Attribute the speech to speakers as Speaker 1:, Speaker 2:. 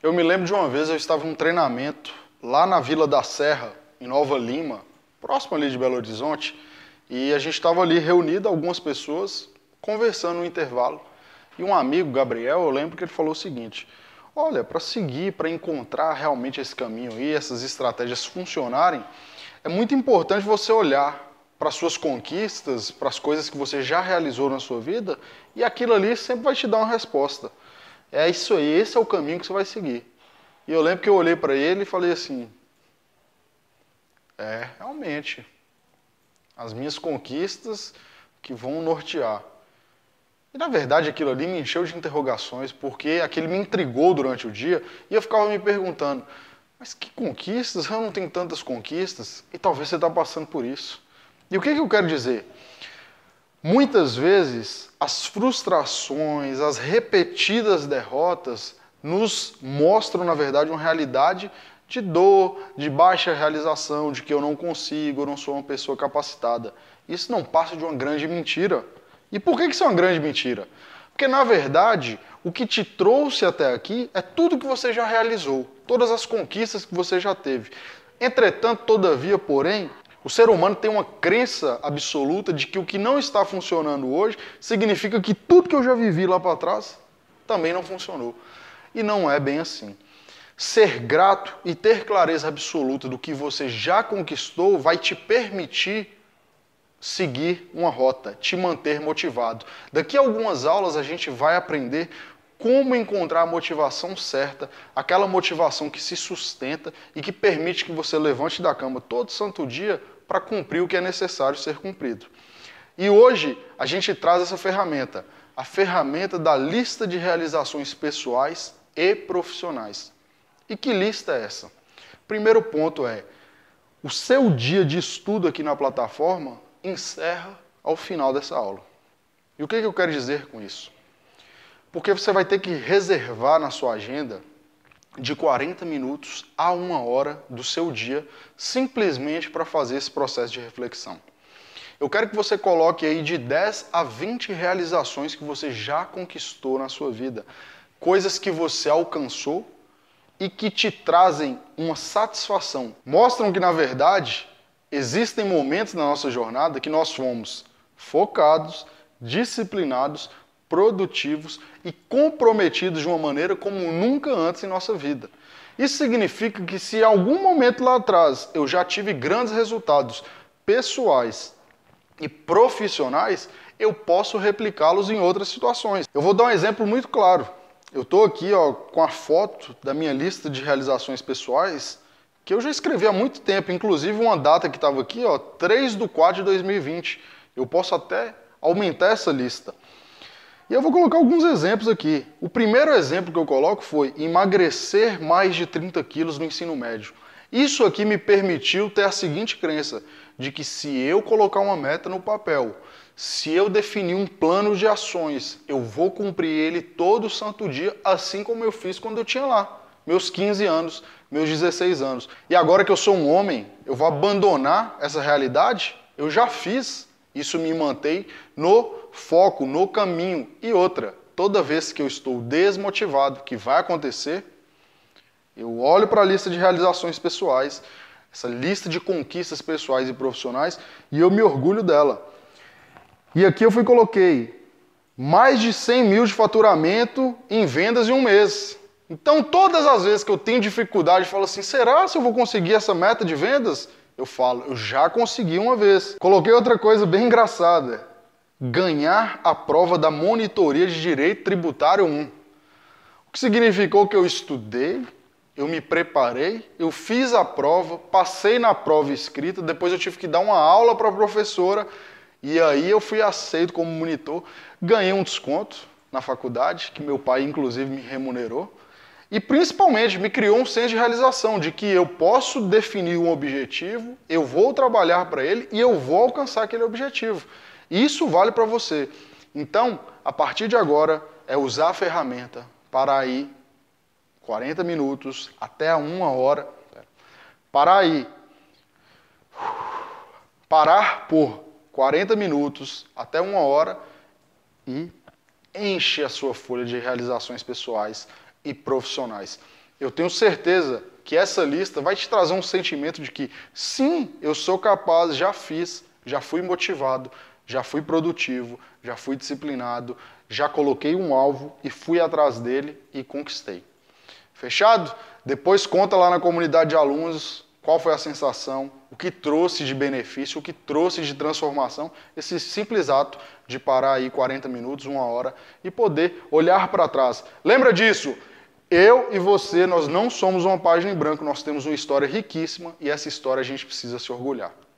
Speaker 1: Eu me lembro de uma vez eu estava num treinamento lá na Vila da Serra, em Nova Lima, próximo ali de Belo Horizonte, e a gente estava ali reunido algumas pessoas conversando no intervalo. E um amigo, Gabriel, eu lembro que ele falou o seguinte: "Olha, para seguir, para encontrar realmente esse caminho e essas estratégias funcionarem, é muito importante você olhar para suas conquistas, para as coisas que você já realizou na sua vida, e aquilo ali sempre vai te dar uma resposta. É isso aí, esse é o caminho que você vai seguir. E eu lembro que eu olhei para ele e falei assim: É, realmente. As minhas conquistas que vão nortear. E na verdade aquilo ali me encheu de interrogações, porque aquilo me intrigou durante o dia e eu ficava me perguntando: mas que conquistas? Eu não tenho tantas conquistas e talvez você está passando por isso. E o que, que eu quero dizer? Muitas vezes, as frustrações, as repetidas derrotas nos mostram, na verdade, uma realidade de dor, de baixa realização, de que eu não consigo, eu não sou uma pessoa capacitada. Isso não passa de uma grande mentira. E por que isso é uma grande mentira? Porque, na verdade, o que te trouxe até aqui é tudo que você já realizou, todas as conquistas que você já teve. Entretanto, todavia, porém, o ser humano tem uma crença absoluta de que o que não está funcionando hoje significa que tudo que eu já vivi lá para trás também não funcionou. E não é bem assim. Ser grato e ter clareza absoluta do que você já conquistou vai te permitir seguir uma rota, te manter motivado. Daqui a algumas aulas a gente vai aprender como encontrar a motivação certa, aquela motivação que se sustenta e que permite que você levante da cama todo santo dia para cumprir o que é necessário ser cumprido. E hoje a gente traz essa ferramenta, a ferramenta da lista de realizações pessoais e profissionais. E que lista é essa? Primeiro ponto é: o seu dia de estudo aqui na plataforma encerra ao final dessa aula. E o que, que eu quero dizer com isso? Porque você vai ter que reservar na sua agenda de 40 minutos a uma hora do seu dia simplesmente para fazer esse processo de reflexão. Eu quero que você coloque aí de 10 a 20 realizações que você já conquistou na sua vida, coisas que você alcançou e que te trazem uma satisfação. Mostram que na verdade existem momentos na nossa jornada que nós fomos focados, disciplinados, produtivos e comprometidos de uma maneira como nunca antes em nossa vida. Isso significa que se em algum momento lá atrás eu já tive grandes resultados pessoais e profissionais, eu posso replicá-los em outras situações. Eu vou dar um exemplo muito claro. Eu estou aqui ó, com a foto da minha lista de realizações pessoais que eu já escrevi há muito tempo, inclusive uma data que estava aqui, ó, 3 de 4 de 2020. Eu posso até aumentar essa lista. E eu vou colocar alguns exemplos aqui. O primeiro exemplo que eu coloco foi emagrecer mais de 30 quilos no ensino médio. Isso aqui me permitiu ter a seguinte crença: de que se eu colocar uma meta no papel, se eu definir um plano de ações, eu vou cumprir ele todo santo dia, assim como eu fiz quando eu tinha lá meus 15 anos, meus 16 anos. E agora que eu sou um homem, eu vou abandonar essa realidade? Eu já fiz. Isso me mantém no foco no caminho. E outra, toda vez que eu estou desmotivado, que vai acontecer, eu olho para a lista de realizações pessoais, essa lista de conquistas pessoais e profissionais, e eu me orgulho dela. E aqui eu fui coloquei mais de 100 mil de faturamento em vendas em um mês. Então, todas as vezes que eu tenho dificuldade, eu falo assim: será se eu vou conseguir essa meta de vendas? Eu falo, eu já consegui uma vez. Coloquei outra coisa bem engraçada ganhar a prova da monitoria de direito tributário 1. O que significou que eu estudei, eu me preparei, eu fiz a prova, passei na prova escrita, depois eu tive que dar uma aula para a professora e aí eu fui aceito como monitor, ganhei um desconto na faculdade, que meu pai inclusive me remunerou. E principalmente me criou um senso de realização de que eu posso definir um objetivo, eu vou trabalhar para ele e eu vou alcançar aquele objetivo. Isso vale para você. Então, a partir de agora, é usar a ferramenta para aí 40 minutos até uma hora. Para aí. Parar por 40 minutos até uma hora e enche a sua folha de realizações pessoais e profissionais. Eu tenho certeza que essa lista vai te trazer um sentimento de que sim, eu sou capaz, já fiz, já fui motivado, já fui produtivo, já fui disciplinado, já coloquei um alvo e fui atrás dele e conquistei. Fechado? Depois conta lá na comunidade de alunos qual foi a sensação, o que trouxe de benefício, o que trouxe de transformação, esse simples ato de parar aí 40 minutos, uma hora e poder olhar para trás. Lembra disso? Eu e você, nós não somos uma página em branco, nós temos uma história riquíssima e essa história a gente precisa se orgulhar.